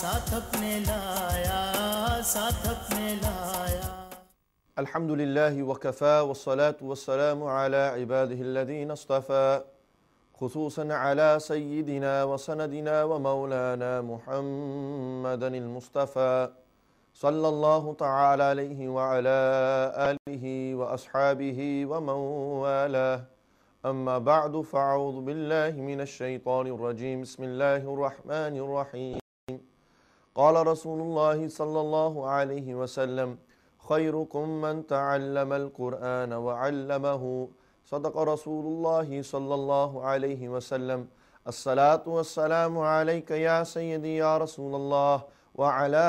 साथ अपने लाया साथ الحمد لله وكفى والصلاة والسلام على عباده الذين اصطفى خصوصا على سيدنا وسندنا ومولانا محمدا المصطفى صلى الله تعالى عليه وعلى آله وأصحابه ومن والاه أما بعد فأعوذ بالله من الشيطان الرجيم بسم الله الرحمن الرحيم قال رسول الله صلى الله عليه وسلم خيركم من تعلم القرآن وعلمه صدق رسول الله صلى الله عليه وسلم الصلاة والسلام عليك يا سيدي يا رسول الله وعلى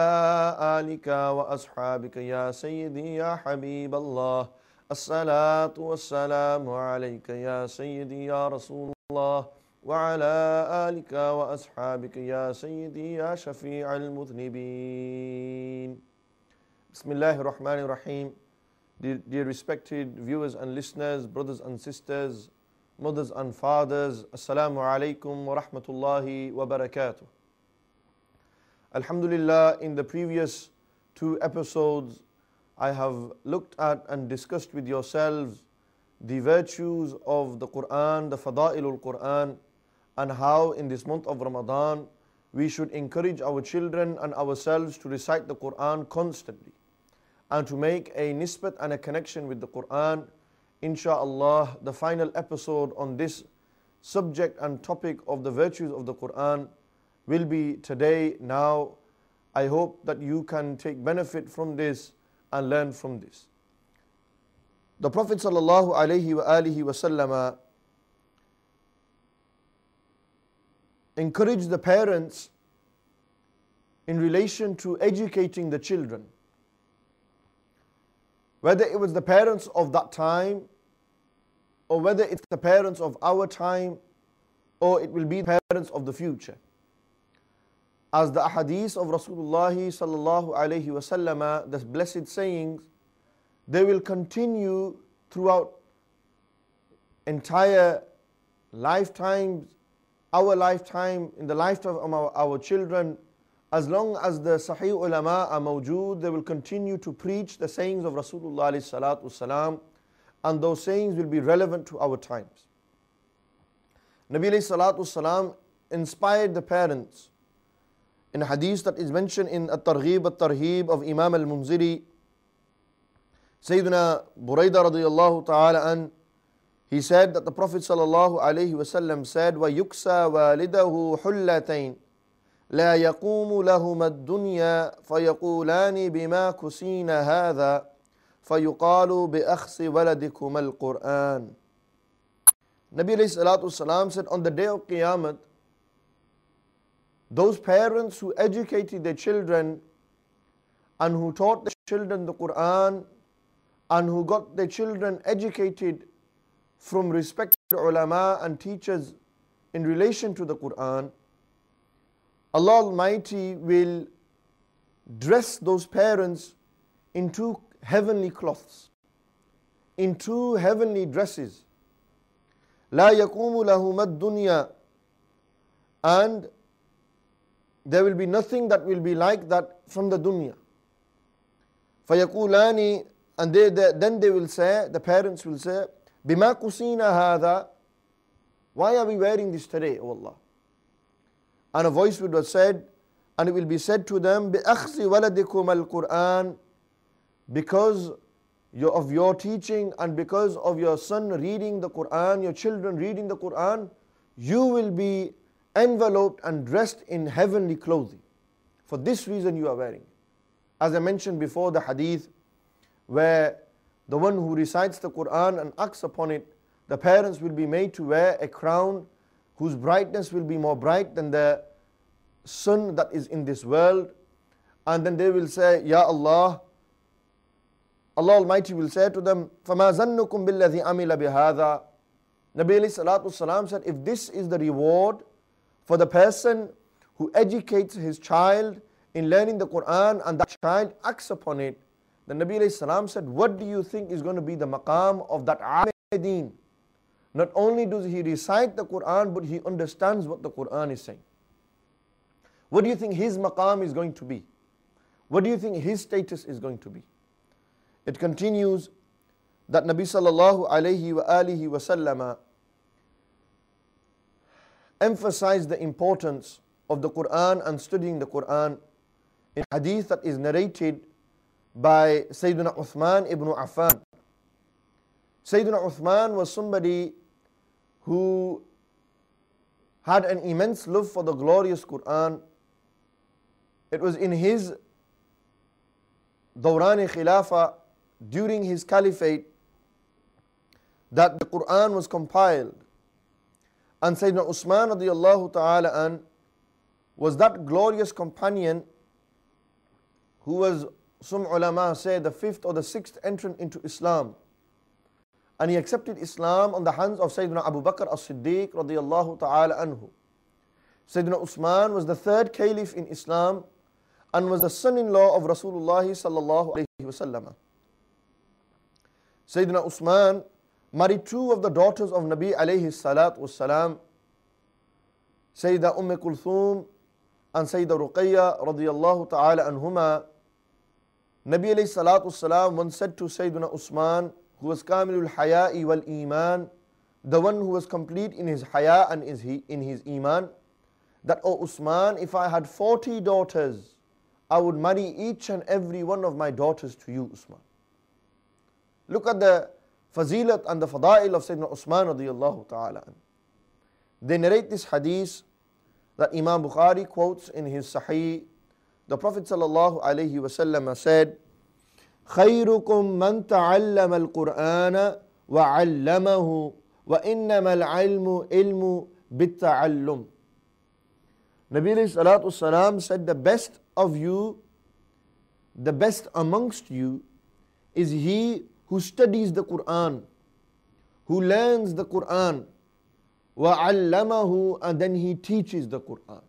آلك وأصحابك يا سيدي يا حبيب الله الصلاة والسلام عليك يا سيدي يا رسول الله وعلى آلك وأصحابك يا سيدي يا شفيع المذنبين الله الرحمن الرحيم dear, dear respected viewers and listeners, brothers and sisters, mothers and fathers, Assalamu alaikum wa rahmatullahi wa barakatuh. Alhamdulillah, in the previous two episodes, I have looked at and discussed with yourselves the virtues of the Quran, the Fada'ilul Quran, and how in this month of Ramadan we should encourage our children and ourselves to recite the Quran constantly and to make a nisbat and a connection with the Quran. Insha'Allah, the final episode on this subject and topic of the virtues of the Quran will be today, now. I hope that you can take benefit from this and learn from this. The Prophet sallallahu alaihi wasallam encourage the parents in relation to educating the children. Whether it was the parents of that time, or whether it's the parents of our time, or it will be the parents of the future. As the hadiths of Rasulullah sallallahu alayhi wasallam, the blessed sayings, they will continue throughout entire lifetimes our lifetime, in the lifetime of our, our children, as long as the Sahih ulama are mawjood, they will continue to preach the sayings of Rasulullah والسلام, and those sayings will be relevant to our times. Nabi والسلام, inspired the parents in a hadith that is mentioned in At-Targhib At-Tarhib of Imam Al-Munziri. Sayyidina Buraidah radiyallahu ta'ala an he said that the Prophet sallallahu alaihi wasallam said, وَيُكْسَى وَالِدَهُ حُلَّتَيْنِ لا يقوم لهما الدنيا فيقولان بما كسين هذا فيقال بأخص ولدكم القرآن Nabi والسلام said on the day of Qiyamah those parents who educated their children and who taught their children the Quran and who got their children educated from respected ulama and teachers in relation to the Quran, Allah Almighty will dress those parents in two heavenly cloths, in two heavenly dresses. لا يقوم لهما الدنيا and there will be nothing that will be like that from the dunya. فَيَقُولَانِ And they, they, then they will say, the parents will say, Bima kusina hada. Why are we wearing this today, O Allah? And a voice would have said, and it will be said to them, بِأَخْذِ وَلَدِكُمَ الْقُرْآنِ Because of your teaching and because of your son reading the Qur'an, your children reading the Qur'an, you will be enveloped and dressed in heavenly clothing. For this reason you are wearing it. As I mentioned before, the hadith where the one who recites the Quran and acts upon it, the parents will be made to wear a crown whose brightness will be more bright than the sun that is in this world. And then they will say, Ya Allah. Allah Almighty will say to them, فَمَا ظَنُّكُمْ بِالَّذِي عَمِلَ بِهَذَا Nabi salatu said, if this is the reward for the person who educates his child in learning the Quran and that child acts upon it, the Nabi salam said, What do you think is going to be the maqam of that Amidin? Not only does he recite the Quran, but he understands what the Quran is saying. What do you think his maqam is going to be? What do you think his status is going to be? It continues that Nabi sallallahu alayhi wa alihi wasallama emphasized the importance of the Quran and studying the Quran in hadith that is narrated by Sayyidina Uthman ibn Affan. Sayyidina Uthman was somebody who had an immense love for the glorious Quran. It was in his Dawrani Khilafa, during his caliphate, that the Quran was compiled. And Sayyidina Usman radiallahu ta'ala an, was that glorious companion who was some ulama say the fifth or the sixth entrant into Islam. And he accepted Islam on the hands of Sayyidina Abu Bakr as-Siddiq radiyallahu ta'ala anhu. Sayyidina Usman was the third caliph in Islam and was the son-in-law of Rasulullah sallallahu alayhi wasallam. Sayyidina Usman married two of the daughters of Nabi alayhi salatu wa salam, Sayyida Umm Kulthum and Sayyida Ruqayya radiyallahu ta'ala anhumah Nabi alayhi salatu salam once said to Sayyidina Usman, who was Kamilul Haya'i wal Iman, the one who was complete in his Haya and is he, in his Iman, that, O Usman, if I had 40 daughters, I would marry each and every one of my daughters to you, Usman. Look at the fazilat and the fada'il of Sayyidina Usman radiallahu ta'ala. They narrate this hadith that Imam Bukhari quotes in his Sahih the Prophet ﷺ said, خيركم من تعلم القرآن وعلمه وإنما العلم علم بالتعلم Nabi Salatu Salam said the best of you, the best amongst you is he who studies the Quran, who learns the Quran, وَعَلَّمَهُ and then he teaches the Quran.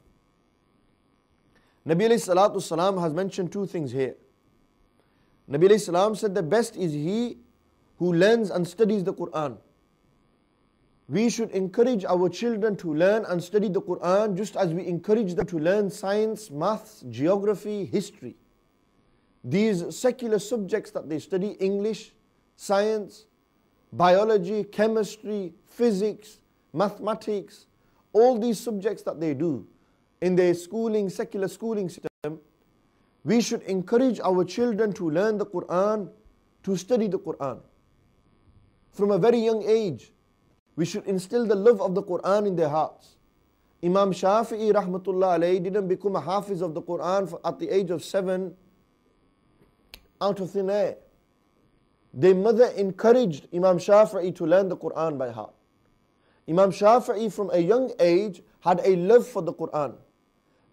Nabi Salatu Salam has mentioned two things here. Nabi Salam said the best is he who learns and studies the Quran. We should encourage our children to learn and study the Quran just as we encourage them to learn science, maths, geography, history. These secular subjects that they study English, science, biology, chemistry, physics, mathematics, all these subjects that they do in their schooling, secular schooling system, we should encourage our children to learn the Quran, to study the Quran. From a very young age, we should instill the love of the Quran in their hearts. Imam Shafi'i rahmatullah alayhi didn't become a hafiz of the Quran at the age of seven out of thin air. Their mother encouraged Imam Shafi'i to learn the Quran by heart. Imam Shafi'i from a young age had a love for the Quran.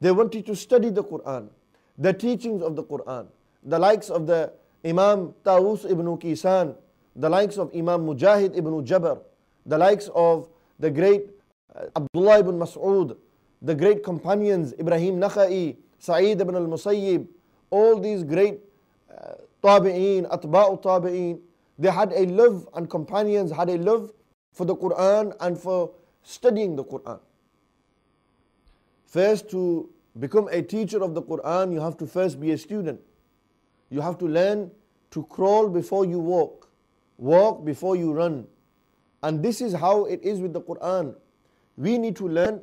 They wanted to study the Quran, the teachings of the Quran, the likes of the Imam Tawus ibn Qisan, the likes of Imam Mujahid ibn Jabr, the likes of the great uh, Abdullah ibn Mas'ud, the great companions Ibrahim Nakha'i, Sa'id ibn al Musayyib, all these great uh, Tabi'een, Atba'u Tabi'een, they had a love and companions had a love for the Quran and for studying the Quran. First to become a teacher of the Quran, you have to first be a student. You have to learn to crawl before you walk, walk before you run. And this is how it is with the Quran. We need to learn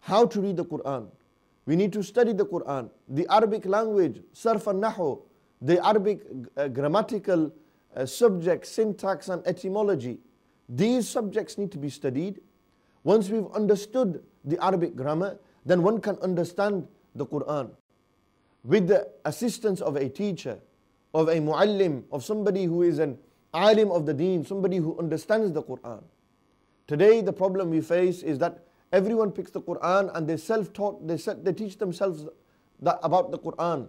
how to read the Quran. We need to study the Quran, the Arabic language, surf and Nahu, the Arabic uh, grammatical uh, subjects, syntax, and etymology. These subjects need to be studied. Once we've understood the Arabic grammar, then one can understand the Quran with the assistance of a teacher, of a muallim, of somebody who is an alim of the deen, somebody who understands the Quran. Today, the problem we face is that everyone picks the Quran and they self taught, they, they teach themselves that, about the Quran.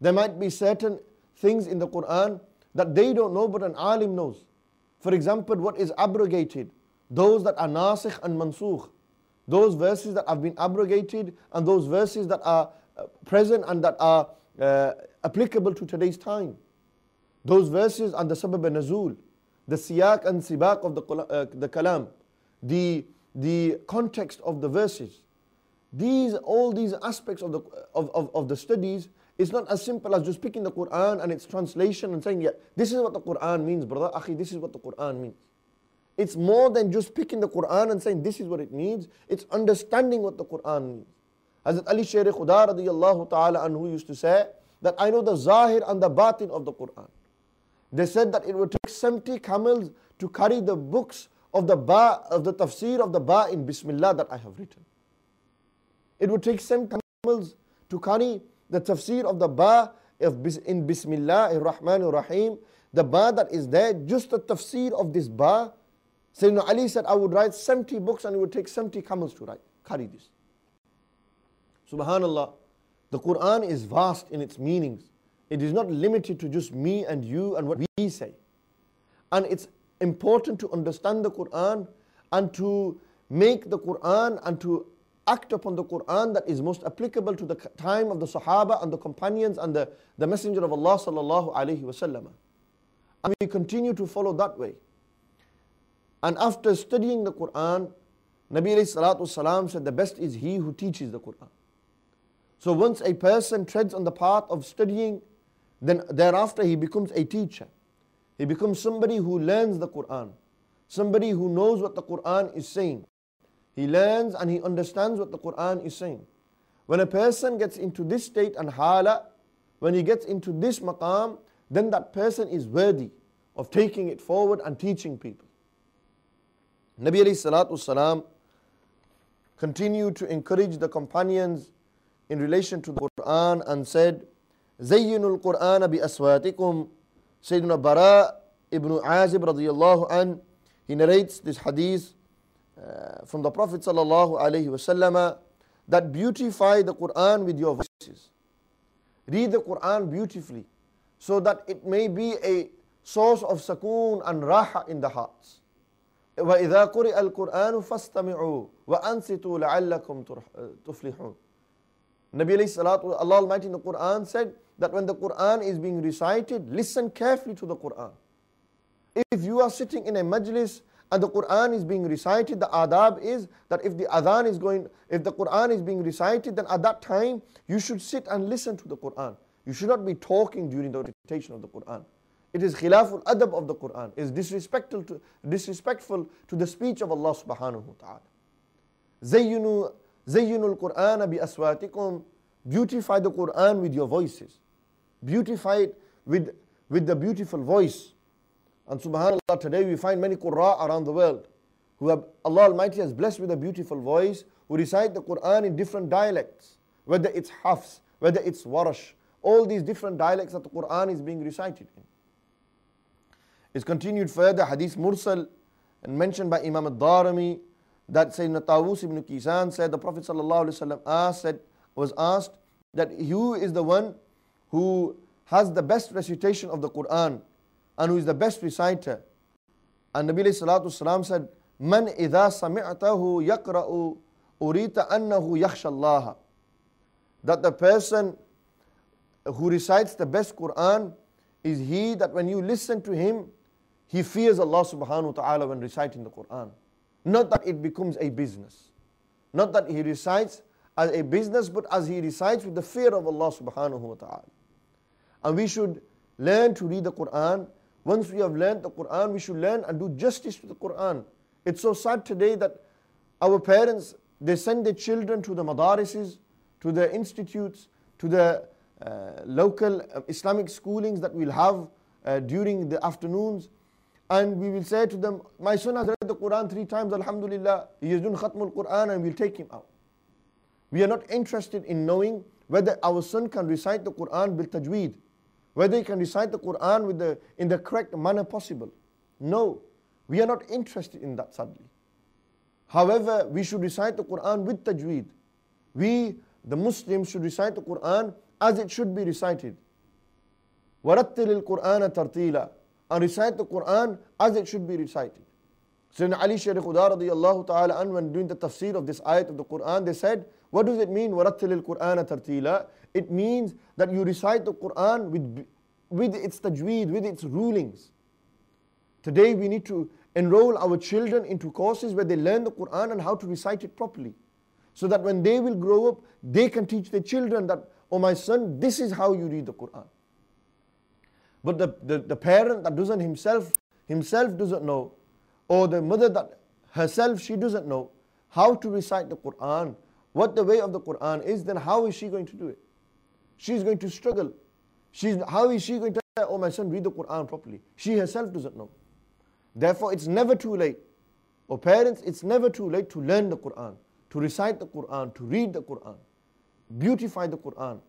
There might be certain things in the Quran that they don't know, but an alim knows. For example, what is abrogated, those that are nasikh and mansukh, those verses that have been abrogated and those verses that are uh, present and that are uh, applicable to today's time. Those verses and the sabab nazul, the siyak and sibak of the, uh, the kalam, the, the context of the verses. These, all these aspects of the, of, of, of the studies, it's not as simple as just picking the Quran and its translation and saying, yeah, this is what the Quran means, brother, akhi, this is what the Quran means. It's more than just picking the Quran and saying this is what it needs. It's understanding what the Quran needs. Hazrat Ali Sher Khuda radiyallahu ta'ala anhu used to say that I know the zahir and the batin of the Quran. They said that it would take 70 camels to carry the books of the ba of the tafsir of the ba in Bismillah that I have written. It would take 70 camels to carry the tafsir of the ba of, in Bismillah Rahman Rahim, the ba that is there, just the tafsir of this ba Sayyidina Ali said, I would write 70 books and it would take 70 camels to write, carry this. Subhanallah, the Quran is vast in its meanings. It is not limited to just me and you and what we say. And it's important to understand the Quran and to make the Quran and to act upon the Quran that is most applicable to the time of the Sahaba and the companions and the, the Messenger of Allah sallallahu alaihi wasallam. And we continue to follow that way. And after studying the Quran, Nabi Salatu said, The best is he who teaches the Quran. So once a person treads on the path of studying, then thereafter he becomes a teacher. He becomes somebody who learns the Quran, somebody who knows what the Quran is saying. He learns and he understands what the Quran is saying. When a person gets into this state and hala, when he gets into this maqam, then that person is worthy of taking it forward and teaching people. Nabi salam continued to encourage the companions in relation to the Quran and said, زينوا القرآن بأسواتكم Sayyidina Bara ibn Azib radiyallahu an, he narrates this hadith uh, from the Prophet sallallahu alayhi wasallam that beautify the Quran with your voices. Read the Quran beautifully so that it may be a source of sakoon and raha in the hearts. وَإِذَا قُرِئَ الْقُرْآنُ فَاسْتَمِعُوا وَأَنْسِتُوا لَعَلَّكُمْ تُفْلِحُونَ Nabi Salatu, Allah Almighty in the Quran said that when the Quran is being recited, listen carefully to the Quran. If you are sitting in a majlis and the Quran is being recited, the adab is that if the adhan is going, if the Quran is being recited, then at that time you should sit and listen to the Quran. You should not be talking during the recitation of the Quran. It is khilaful adab of the Quran, It is disrespectful to, disrespectful to the speech of Allah subhanahu wa ta'ala. Zayyunu, zayyunul Quran bi aswatikum. Beautify the Quran with your voices. Beautify it with, with the beautiful voice. And subhanAllah, today we find many Qurra around the world who have, Allah Almighty has blessed with a beautiful voice, who recite the Quran in different dialects, whether it's hafs, whether it's warash, all these different dialects that the Quran is being recited in is continued further, hadith mursal, and mentioned by Imam al-Dharami, that Sayyidina Tawus ibn al-Kisan said, the Prophet wasallam asked, was asked that who is the one who has the best recitation of the Quran and who is the best reciter. And Nabi Salatu said, Man idha sami'tahu yakra'u urita annahu yakhshallaha. That the person who recites the best Quran is he that when you listen to him, he fears Allah subhanahu wa ta'ala when reciting the Quran. Not that it becomes a business. Not that he recites as a business, but as he recites with the fear of Allah subhanahu wa ta'ala. And we should learn to read the Quran. Once we have learned the Quran, we should learn and do justice to the Quran. It's so sad today that our parents, they send their children to the madarises, to the institutes, to the uh, local uh, Islamic schoolings that we'll have uh, during the afternoons. And we will say to them, my son has read the Quran three times, Alhamdulillah, he is doing Khatmul Quran and we'll take him out. We are not interested in knowing whether our son can recite the Quran with tajweed, whether he can recite the Quran with the, in the correct manner possible. No, we are not interested in that sadly. However, we should recite the Quran with tajweed. We, the Muslims, should recite the Quran as it should be recited. وَرَتِّلِ الْقُرْآنَ تَرْتِيلًا and recite the Quran as it should be recited. Sayyidina Ali Sharif Khuda radiallahu ta'ala an when doing the tafsir of this ayat of the Quran, they said, what does it mean? وَرَتِّلِ الْقُرْآنَ تَرْتِيلًا It means that you recite the Quran with, with its tajweed, with its rulings. Today we need to enroll our children into courses where they learn the Quran and how to recite it properly. So that when they will grow up, they can teach their children that, oh my son, this is how you read the Quran. But the, the, the parent that doesn't himself, himself doesn't know, or the mother that herself she doesn't know how to recite the Quran, what the way of the Quran is, then how is she going to do it? She's going to struggle. She's, how is she going to say, oh my son, read the Quran properly? She herself doesn't know. Therefore, it's never too late. Or parents, it's never too late to learn the Quran, to recite the Quran, to read the Quran, beautify the Quran,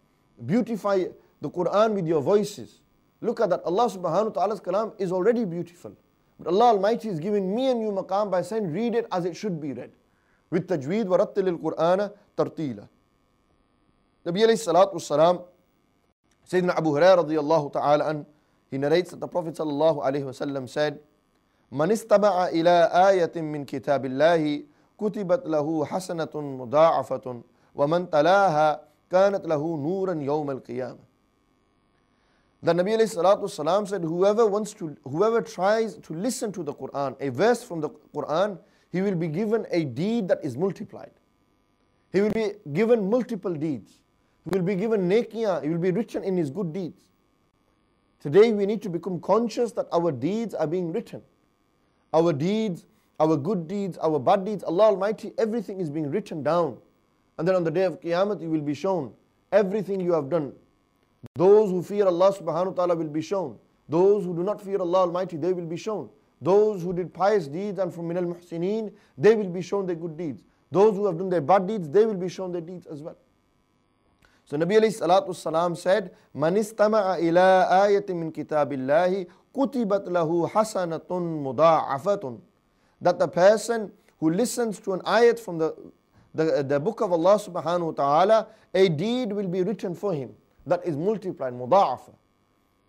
beautify the Quran with your voices. Look at that. Allah subhanahu wa ta'ala's kalam is already beautiful. But Allah Almighty is giving me and you maqam by saying, read it as it should be read. With tajweed wa rattil al-Qur'ana tartila. Nabi alayhi salatu wassalam, Sayyidina Abu Hurairah radiyallahu ta'ala an, he narrates that the Prophet sallallahu alayhi wasallam said, من استمع إلى آية من كتاب الله كتبت له حسنة مضاعفة ومن تلاها كانت له نورا يوم القيامة The Nabi والسلام, said, whoever wants to, whoever tries to listen to the Quran, a verse from the Quran, he will be given a deed that is multiplied. He will be given multiple deeds. He will be given nekiya. He will be written in his good deeds. Today we need to become conscious that our deeds are being written. Our deeds, our good deeds, our bad deeds, Allah Almighty, everything is being written down. And then on the day of Qiyamah, you will be shown everything you have done those who fear Allah subhanahu wa ta'ala will be shown. Those who do not fear Allah Almighty, they will be shown. Those who did pious deeds and from minal muhsineen, they will be shown their good deeds. Those who have done their bad deeds, they will be shown their deeds as well. So Nabi alayhi salatu salam said, "Manistama istama'a ila ayatin min kitabillahi kutibat lahu hasanatun muda'afatun. That the person who listens to an ayat from the, the, the book of Allah subhanahu wa ta'ala, a deed will be written for him that is multiplied, mudha'afa,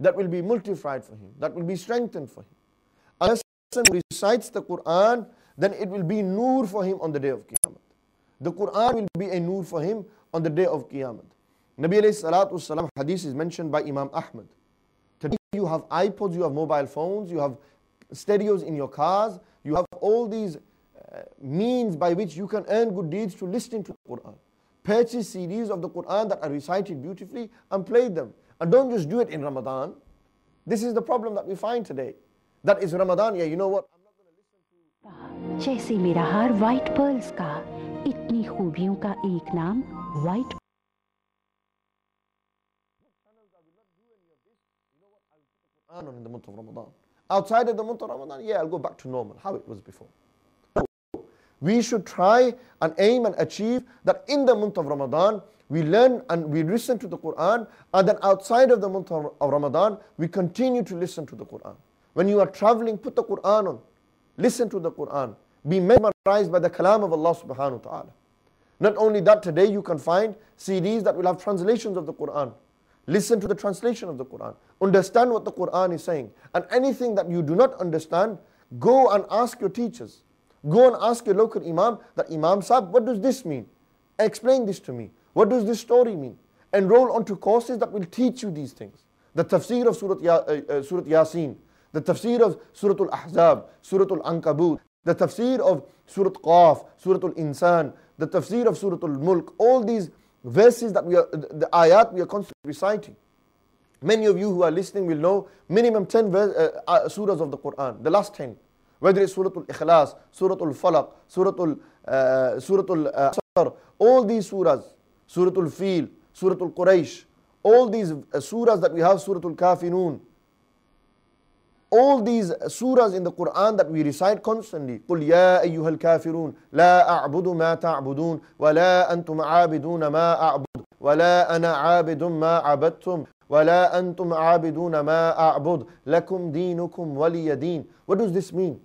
that will be multiplied for him, that will be strengthened for him. Unless a person recites the Quran, then it will be nur for him on the day of Qiyamah. The Quran will be a nur for him on the day of Qiyamah. Nabi alayhi salatu salam hadith is mentioned by Imam Ahmad. Today you have iPods, you have mobile phones, you have stereos in your cars, you have all these uh, means by which you can earn good deeds to listen to the Quran purchase CDs of the Quran that are recited beautifully and play them. And don't just do it in Ramadan. This is the problem that we find today. That is Ramadan. Yeah, you know what? Ah, जैसे मेरा हार white pearls का इतनी of Ramadan. Outside of the month of Ramadan, yeah, I'll go back to normal, how it was before we should try and aim and achieve that in the month of Ramadan, we learn and we listen to the Quran, and then outside of the month of Ramadan, we continue to listen to the Quran. When you are traveling, put the Quran on, listen to the Quran, be mesmerized by the kalam of Allah subhanahu wa ta'ala. Not only that, today you can find CDs that will have translations of the Quran. Listen to the translation of the Quran. Understand what the Quran is saying. And anything that you do not understand, go and ask your teachers. Go and ask your local Imam that Imam Saab, what does this mean? Explain this to me. What does this story mean? Enroll onto courses that will teach you these things. The tafsir of Surah, ya, uh, uh Surah Yasin, the tafsir of Surah Al Ahzab, Surah Al Ankabut, the tafsir of Surah Qaf, Surah Al Insan, the tafsir of Surah Al Mulk, all these verses that we are, the ayat we are constantly reciting. Many of you who are listening will know minimum 10 uh, uh, surahs of the Quran, the last 10. whether it's Surah Al-Ikhlas, Surah Al-Falaq, Surah Al, Surah Al-Asr, all these surahs, Surah Al-Fil, Surah Al-Quraysh, all these surahs that we have, Surah Al-Kafirun, all these surahs in the Quran that we recite constantly. قل يا أيها الكافرون لا أعبد ما تعبدون ولا أنتم عابدون ما أعبد ولا أنا عابد ما عبدتم ولا أنتم عابدون ما أعبد لكم دينكم ولي دين. What does this mean?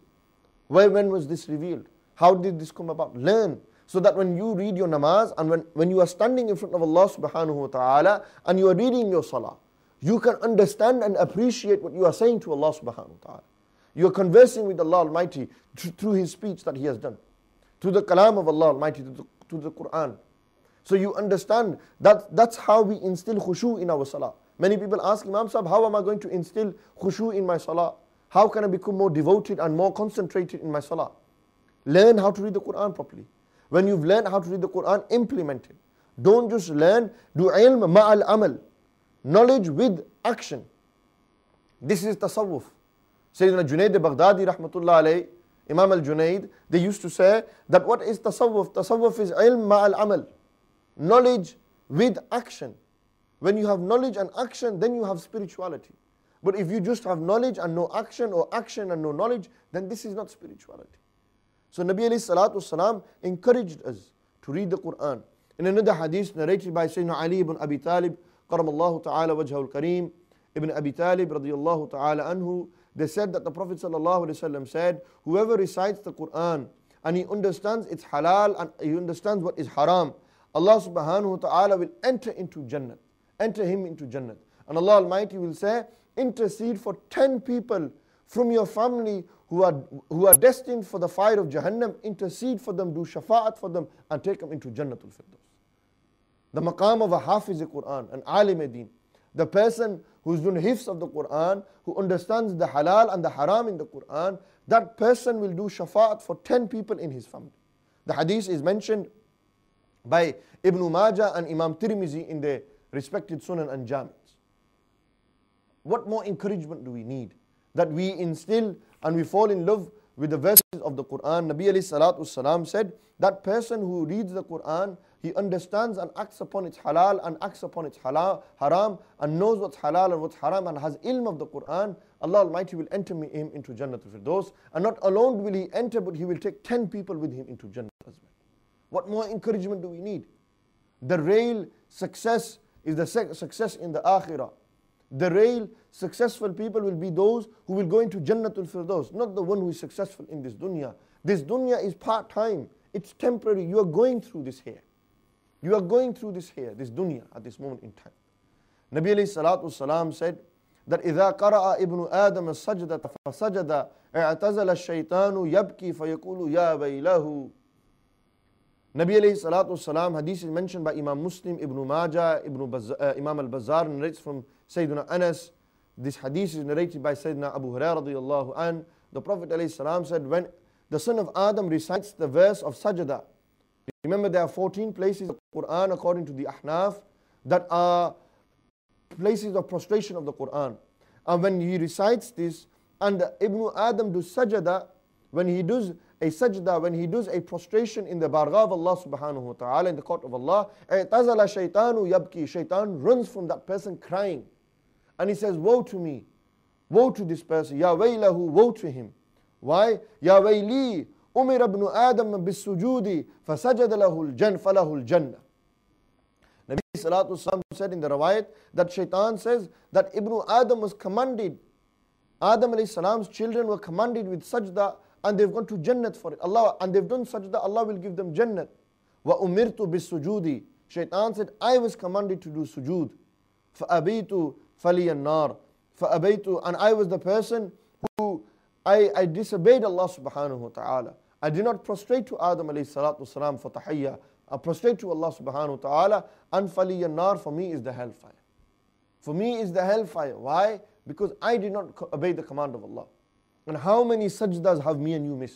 Where, when was this revealed? How did this come about? Learn. So that when you read your namaz and when, when you are standing in front of Allah subhanahu wa ta'ala and you are reading your salah, you can understand and appreciate what you are saying to Allah subhanahu wa ta'ala. You are conversing with Allah Almighty through His speech that He has done, through the kalam of Allah Almighty, through the, through the Quran. So you understand that that's how we instill khushu in our salah. Many people ask Imam Sahib, how am I going to instill khushu in my salah? How can I become more devoted and more concentrated in my salah? Learn how to read the Quran properly. When you've learned how to read the Quran, implement it. Don't just learn, do ilm ma'al amal. Knowledge with action. This is tasawwuf. Sayyidina Junaid al-Baghdadi rahmatullah alayhi, Imam al-Junaid, they used to say that what is tasawwuf? Tasawwuf is ilm ma'al amal. Knowledge with action. When you have knowledge and action, then you have spirituality. But if you just have knowledge and no action, or action and no knowledge, then this is not spirituality. So Nabi salam encouraged us to read the Quran. In another hadith narrated by Sayyidina Ali ibn Abi Talib, Karamallahu ta'ala wajhul kareem, ibn Abi Talib radiallahu ta'ala anhu, they said that the Prophet ﷺ said, Whoever recites the Quran and he understands it's halal and he understands what is haram, Allah subhanahu wa ta'ala will enter into Jannah, enter him into Jannah. And Allah Almighty will say, intercede for 10 people from your family who are, who are destined for the fire of Jahannam, intercede for them, do shafa'at for them, and take them into Jannatul Firdaus. The maqam of a hafiz Quran, an alim deen, the person who's doing hifs of the Quran, who understands the halal and the haram in the Quran, that person will do shafa'at for 10 people in his family. The hadith is mentioned by Ibn Majah and Imam Tirmizi in their respected Sunan and Jami. What more encouragement do we need? That we instill and we fall in love with the verses of the Quran. Nabi alayhi salatu salam said, that person who reads the Quran, he understands and acts upon its halal and acts upon its halal, haram and knows what's halal and what's haram and has ilm of the Quran, Allah Almighty will enter him into Jannah al-Firdaus. And not alone will he enter, but he will take 10 people with him into Jannah as well. What more encouragement do we need? The real success is the success in the Akhirah the real successful people will be those who will go into Jannatul Firdaus, not the one who is successful in this dunya. This dunya is part time, it's temporary. You are going through this here. You are going through this here, this dunya at this moment in time. Nabi alayhi salatu said that إِذَا قَرَأَ ابْنُ آدَمَ السَّجْدَةَ فَسَجَدَ اعْتَزَلَ الشَّيْطَانُ يَبْكِي فَيَقُولُ يَا بَيْلَهُ Nabi alayhi salatu salam, hadith is mentioned by Imam Muslim, Ibn Majah, Ibn Baz- uh, Imam al-Bazar narrates from Sayyidina Anas. This hadith is narrated by Sayyidina Abu Hurairah an. The Prophet alayhi salam said, when the son of Adam recites the verse of sajda, remember there are 14 places of Quran according to the Ahnaf that are places of prostration of the Quran. And when he recites this, and Ibn Adam does sajda, when he does a sajda, when he does a prostration in the bargha of Allah subhanahu wa ta'ala, in the court of Allah, اعتزل شيطان yabki shaitan runs from that person crying. And he says, woe to me, woe to this person, Ya ويله, woe to him. Why? يا ويلي أمر ابن آدم بالسجود فسجد له الجن فله الجنة Nabi Salatu Sam said in the Rawayat that Shaitan says that Ibn Adam was commanded, Adam alayhi salam's children were commanded with sajda and they've gone to Jannat for it. Allah and they've done sajda, Allah will give them Jannat. Wa umirtu bis sujudi. Shaitan said, I was commanded to do sujood. Fa'abitu faliyan nar. Fa'abitu, and I was the person who I, I disobeyed Allah subhanahu wa ta'ala. I did not prostrate to Adam alayhi salatu salam for tahiyyah. I prostrate to Allah subhanahu wa ta'ala and faliyan nar for me is the hellfire. For me is the hellfire. Why? Because I did not obey the command of Allah. صاحب رحمۃ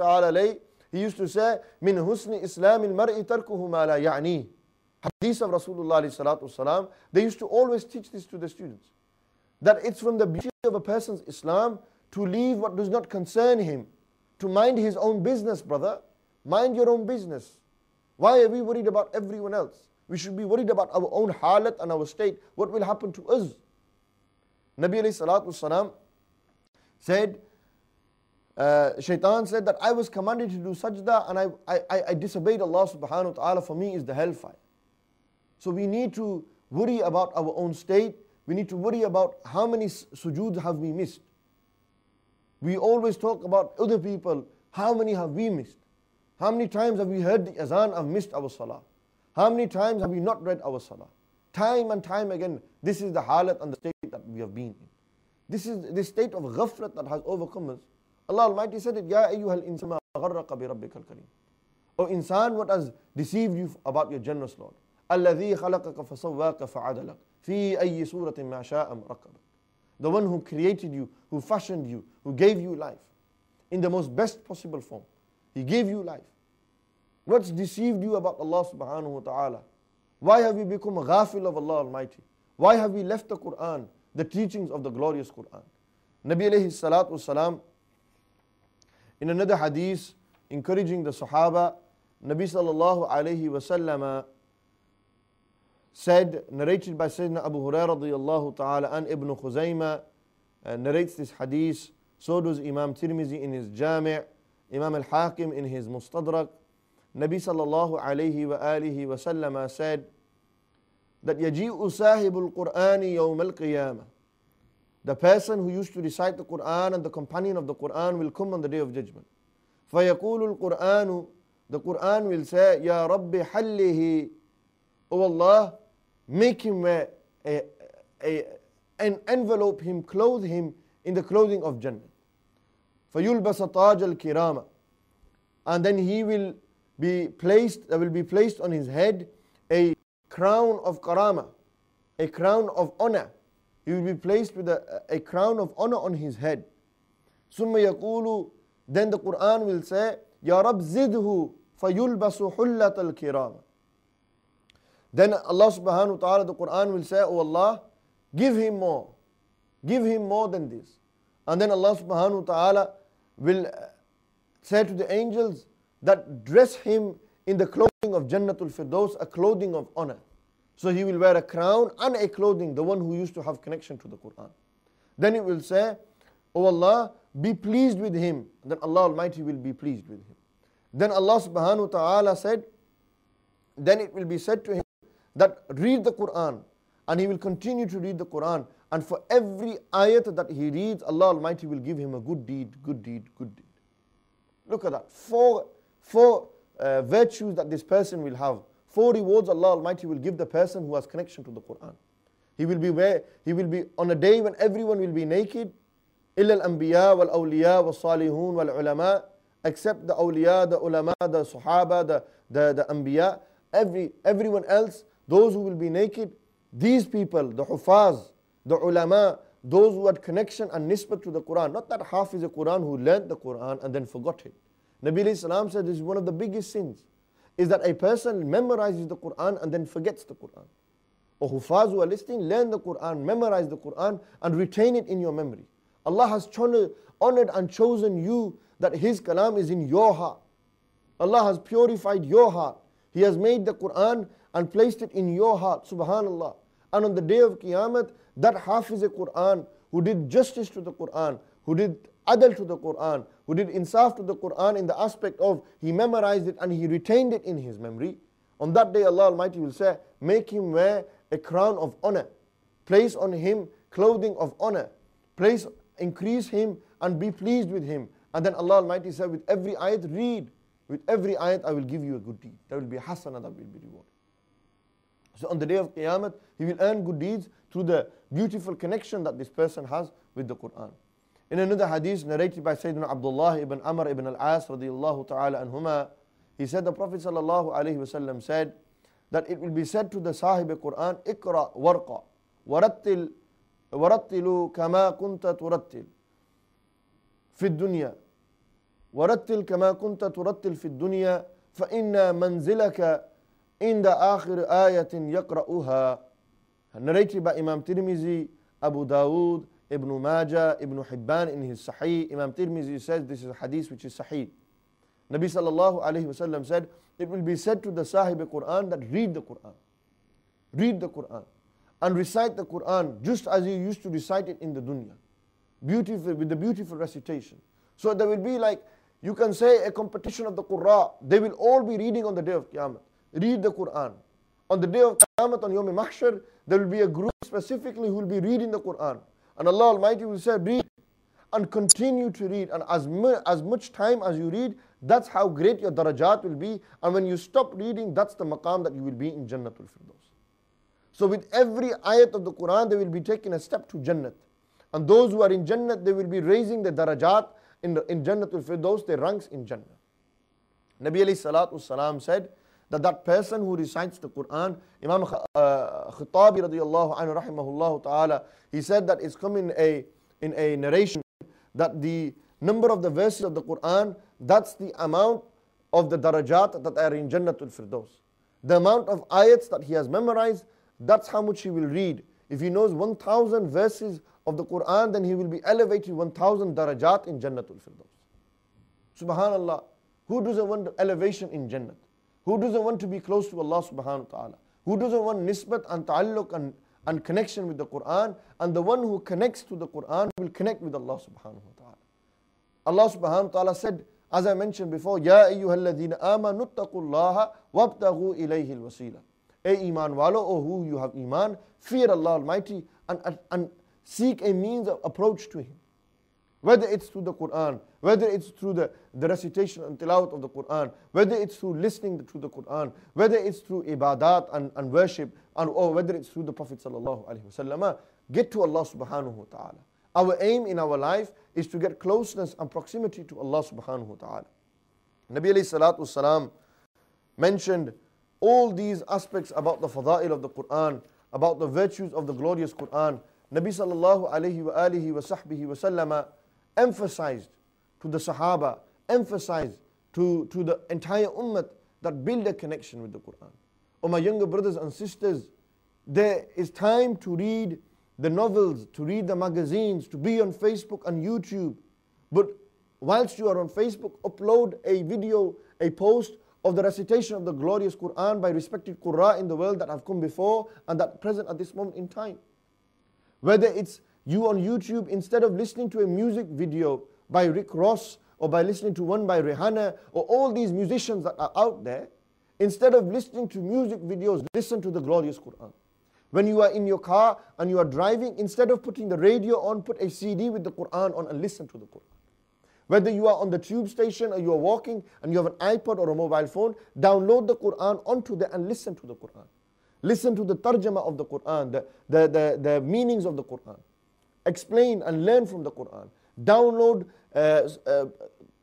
اللہ حسن اسلامی Hadith of Rasulullah they used to always teach this to the students. That it's from the beauty of a person's Islam to leave what does not concern him. To mind his own business, brother. Mind your own business. Why are we worried about everyone else? We should be worried about our own halat and our state. What will happen to us? Nabi alayhi said, uh, Shaitan said that I was commanded to do sajda and I, I, I disobeyed Allah subhanahu wa ta'ala. For me is the hellfire. So we need to worry about our own state. We need to worry about how many sujood have we missed. We always talk about other people. How many have we missed? How many times have we heard the azan and missed our salah? How many times have we not read our salah? Time and time again, this is the halat and the state that we have been in. This is the state of ghaflat that has overcome us. Allah Almighty said it, Ya ayyuhal insama gharraqa bi rabbikal kareem. O insan, what has deceived you about your generous Lord? الذي خلقك فسواك فعدلك في أي سورة ما شاء مركبك the one who created you who fashioned you who gave you life in the most best possible form he gave you life what's deceived you about Allah subhanahu wa ta'ala why have we become a ghafil of Allah almighty why have we left the Quran the teachings of the glorious Quran Nabi alayhi salatu salam in another hadith encouraging the sahaba Nabi sallallahu alayhi wa said, narrated by Sayyidina Abu Hurairah radiallahu ta'ala and Ibn Khuzaima uh, narrates this hadith. So does Imam Tirmizi in his Jami', Imam al-Hakim in his Mustadrak. Nabi sallallahu alayhi wa alihi wa sallam said that yaji'u sahibul Qur'ani yawm al-qiyamah. The person who used to recite the Quran and the companion of the Quran will come on the day of judgment. فَيَقُولُ الْقُرْآنُ The Quran will say, يا رب حَلِّهِ O Allah, make him a, a, a, envelope him, clothe him in the clothing of Jannah. فَيُلْبَسَ al الْكِرَامَ And then he will be placed, there will be placed on his head a crown of karama, a crown of honor. He will be placed with a, a crown of honor on his head. ثُمَّ يَقُولُ Then the Quran will say, يَا رَبْ زِدْهُ فَيُلْبَسُ حُلَّةَ الْكِرَامَ then Allah subhanahu wa ta'ala, the Quran will say, Oh Allah, give him more. Give him more than this. And then Allah subhanahu wa ta'ala will uh, say to the angels that dress him in the clothing of Jannatul Firdaus, a clothing of honor. So he will wear a crown and a clothing, the one who used to have connection to the Quran. Then it will say, O oh Allah, be pleased with him. Then Allah Almighty will be pleased with him. Then Allah subhanahu wa ta'ala said, Then it will be said to him, that read the Quran and he will continue to read the Quran and for every ayat that he reads, Allah Almighty will give him a good deed, good deed, good deed. Look at that. Four, four uh, virtues that this person will have. Four rewards Allah Almighty will give the person who has connection to the Quran. He will be where he will be on a day when everyone will be naked. إِلَّا الْأَنْبِيَاء وَالْأَوْلِيَاء وَالصَّالِحُونَ وَالْعُلَمَاء Except the awliya, the ulama, the sahaba, the, the, the anbiya. Every, everyone else those who will be naked, these people, the Hufaz, the ulama, those who had connection and nisbat to the Quran, not that half is a Quran who learned the Quran and then forgot it. Nabi Islam said this is one of the biggest sins, is that a person memorizes the Quran and then forgets the Quran. Or Hufaz who are listening, learn the Quran, memorize the Quran and retain it in your memory. Allah has honored and chosen you that His kalam is in your heart. Allah has purified your heart. He has made the Quran and placed it in your heart, subhanAllah. And on the day of Qiyamah, that Hafiz Quran who did justice to the Quran, who did adal to the Quran, who did insaf to the Quran in the aspect of he memorized it and he retained it in his memory. On that day, Allah Almighty will say, Make him wear a crown of honor, place on him clothing of honor, place, increase him and be pleased with him. And then Allah Almighty said, With every ayat, read. With every ayat, I will give you a good deed. That will be hasana, that will be reward. So on the day of Qiyamah, he will earn good deeds through the beautiful connection that this person has with the Quran. In another hadith narrated by Sayyidina Abdullah ibn Amr ibn al-As radiyallahu ta'ala anhuma, he said, the Prophet sallallahu alayhi sallam said that it will be said to the sahib Quran, Iqra warqa, warattil, warattilu kama kunta turattil, fi dunya, ورتل كما كنت ترتل في الدنيا فإن منزلك عند آخر آية يقرأها narrated by Imam Tirmizi, Abu Dawud, Ibn Majah, Ibn Hibban in his Sahih. Imam Tirmizi says this is a hadith which is Sahih. Nabi sallallahu alayhi وسلم said, it will be said to the صاحب Quran that read the Quran. Read the Quran and recite the Quran just as you used to recite it in the dunya. Beautiful, with the beautiful recitation. So there will be like, you can say a competition of the Qur'an. They will all be reading on the day of Qiyamah. read the Quran. On the day of Qiyamah, on Yom Mahshar, there will be a group specifically who will be reading the Quran. And Allah Almighty will say, read and continue to read. And as, mu as much time as you read, that's how great your darajat will be. And when you stop reading, that's the maqam that you will be in Jannatul Firdaus. So with every ayat of the Quran, they will be taking a step to Jannat. And those who are in Jannat, they will be raising the darajat in, the, in Jannatul Firdaus, their ranks in Jannah. Nabi alayhi salatu salam said, that that person who recites the Quran, Imam uh, Khattabi radiallahu anhu rahimahullah ta'ala, he said that it's come in a, in a narration that the number of the verses of the Quran, that's the amount of the darajat that are in Jannatul Firdaus. The amount of ayats that he has memorized, that's how much he will read. If he knows 1,000 verses of the Quran, then he will be elevated 1,000 darajat in Jannatul Firdaus. Subhanallah, who doesn't want elevation in Jannah? Who doesn't want to be close to Allah subhanahu wa ta'ala? Who doesn't want nisbat and ta'alluq and, and connection with the Quran? And the one who connects to the Quran will connect with Allah subhanahu wa ta'ala. Allah subhanahu wa ta'ala said, as I mentioned before, Ya ayyuhalladhina amanu taqullaha wabtaghu ilayhi al wasilah A iman walo, O oh, who you have iman, fear Allah Almighty and, and, and seek a means of approach to Him. Whether it's through the Quran, whether it's through the, the recitation and tilawat of the Quran, whether it's through listening to the Quran, whether it's through ibadat and, and worship, and, or whether it's through the Prophet sallallahu alaihi wasallam, get to Allah subhanahu wa ta'ala. Our aim in our life is to get closeness and proximity to Allah subhanahu wa ta'ala. Nabi alayhi salatu salam mentioned all these aspects about the fada'il of the Quran, about the virtues of the glorious Quran. Nabi sallallahu alayhi wa alihi wa sahbihi wa sallama emphasized to the Sahaba, emphasize to, to the entire ummah that build a connection with the Quran. Oh, my younger brothers and sisters, there is time to read the novels, to read the magazines, to be on Facebook and YouTube. But whilst you are on Facebook, upload a video, a post of the recitation of the glorious Quran by respected Qurra in the world that have come before and that present at this moment in time. Whether it's you on YouTube, instead of listening to a music video, by Rick Ross or by listening to one by Rihanna or all these musicians that are out there, instead of listening to music videos, listen to the glorious Quran. When you are in your car and you are driving, instead of putting the radio on, put a CD with the Quran on and listen to the Quran. Whether you are on the tube station or you are walking and you have an iPod or a mobile phone, download the Quran onto there and listen to the Quran. Listen to the tarjama of the Quran, the, the, the, the meanings of the Quran. Explain and learn from the Quran. Download uh, uh,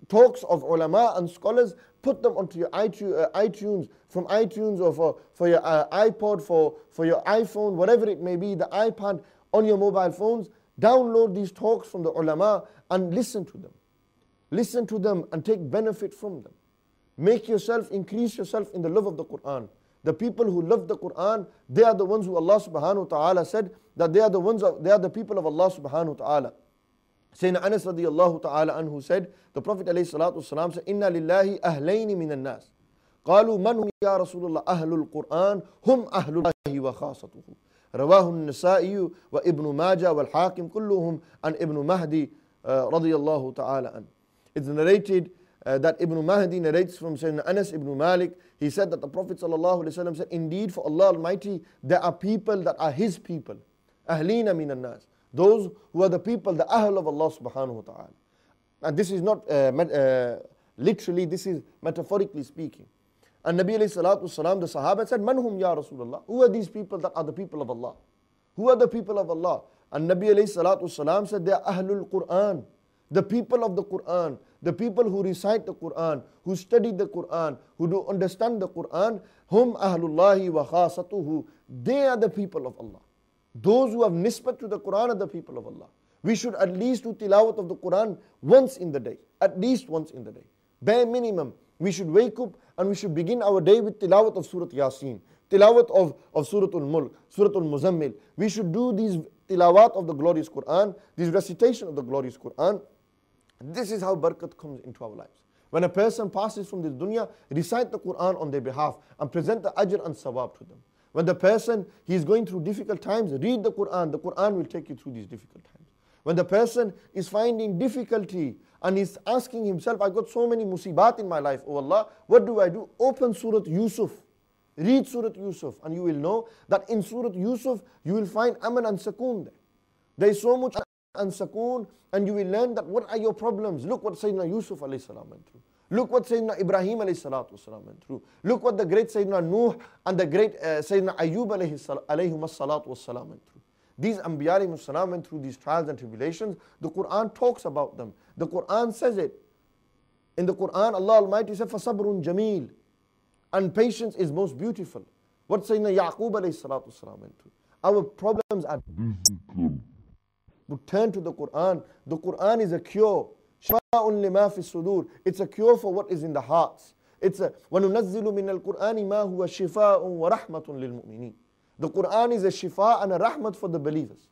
talks of ulama and scholars, put them onto your uh, iTunes, from iTunes or for, for your uh, iPod, for, for your iPhone, whatever it may be, the iPad, on your mobile phones. Download these talks from the ulama and listen to them. Listen to them and take benefit from them. Make yourself, increase yourself in the love of the Quran. The people who love the Quran, they are the ones who Allah subhanahu wa ta'ala said that they are the ones, of, they are the people of Allah subhanahu wa ta'ala. Sayyidina Anas radiallahu ta'ala anhu said, the Prophet alayhi salatu salam said, Inna lillahi ahlaini minan nas. قالوا من هم يا رسول الله أهل القرآن هم أهل الله وخاصته رواه النسائي وابن ماجه والحاكم كلهم عن ابن مهدي uh, رضي الله تعالى عنه It's narrated uh, that Ibn Mahdi narrates from Sayyidina Anas ibn Malik He said that the Prophet sallallahu ﷺ said Indeed for Allah Almighty there are people that are his people أهلين من الناس Those who are the people, the Ahl of Allah subhanahu wa ta'ala. And this is not uh, uh, literally, this is metaphorically speaking. And Nabi alayhi salatu wasalam, the Sahaba said, Manhum ya Rasulullah? Who are these people that are the people of Allah? Who are the people of Allah? And Nabi alayhi salatu said, They are Ahlul Quran. The people of the Quran, the people who recite the Quran, who study the Quran, who do understand the Quran, hum ahlullahi wa khasatuhu, they are the people of Allah those who have nisbat to the Quran are the people of Allah. We should at least do tilawat of the Quran once in the day, at least once in the day. Bare minimum, we should wake up and we should begin our day with tilawat of Surah Yasin, tilawat of, of Surah Al-Mulk, Surah Al-Muzammil. We should do these tilawat of the glorious Quran, this recitation of the glorious Quran. This is how barakat comes into our lives. When a person passes from this dunya, recite the Quran on their behalf and present the ajr and sawab to them. When the person, he is going through difficult times, read the Quran. The Quran will take you through these difficult times. When the person is finding difficulty and is asking himself, I got so many musibat in my life, oh Allah, what do I do? Open Surah Yusuf. Read Surah Yusuf and you will know that in Surah Yusuf, you will find aman and sakun there. There is so much and sakun, and you will learn that what are your problems? Look what Sayyidina Yusuf alayhi went through. Look what Sayyidina Ibrahim alayhi salatu went through. Look what the great Sayyidina Nuh and the great uh, Sayyidina Ayub alayhi salatu wasalam went through. These Anbiya alayhi salam went through these trials and tribulations. The Quran talks about them. The Quran says it. In the Quran, Allah Almighty said, فَصَبْرٌ Jamil," And patience is most beautiful. What Sayyidina Yaqub alayhi salatu wasalam went through. Our problems are difficult. But turn to the Quran. The Quran is a cure. Shifa'un lima fi sudur. It's a cure for what is in the hearts. It's a وَنُنَزِّلُ مِنَ الْقُرْآنِ مَا هُوَ شِفَاءٌ وَرَحْمَةٌ لِلْمُؤْمِنِينَ The Quran is a shifa and a rahmat for the believers.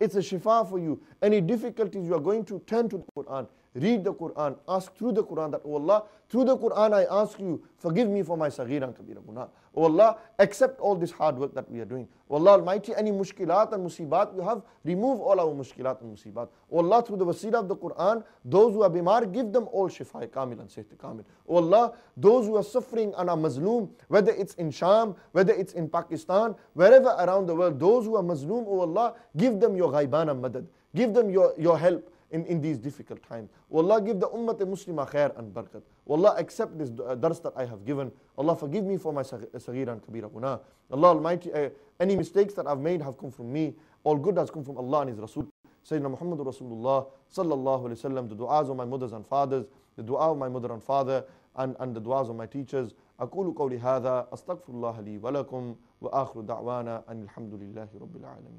It's a shifa for you. Any difficulties you are going to turn to the Quran. Read the Quran. Ask through the Quran that, oh Allah, through the Quran I ask you, forgive me for my saghira and kabira guna. Oh Allah, accept all this hard work that we are doing. Oh Allah Almighty, any mushkilat and musibat you have, remove all our mushkilat and musibat. Oh Allah, through the wasila of the Quran, those who are bimar, give them all shifa kamil and sayt kamil. Oh Allah, those who are suffering and are mazloom, whether it's in Sham, whether it's in Pakistan, wherever around the world, those who are mazloom, oh Allah, give them your ghaibana madad. Give them your, your help in, in these difficult times. Allah give the Ummah the Muslimah khair and barakat. Allah accept this uh, dars that I have given. Allah forgive me for my uh, saghir and kabira guna. Allah Almighty, uh, any mistakes that I've made have come from me. All good has come from Allah and His Rasul. Sayyidina Muhammad Rasulullah sallallahu alayhi wasallam, the du'as of my mothers and fathers, the du'a of my mother and father, and, and the du'as of my teachers. أقول قولي هذا أستغفر الله لي ولكم وآخر دعوانا أن الحمد لله رب العالمين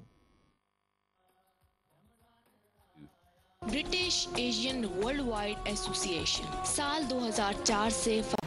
British Asian world wide association साल 2004 से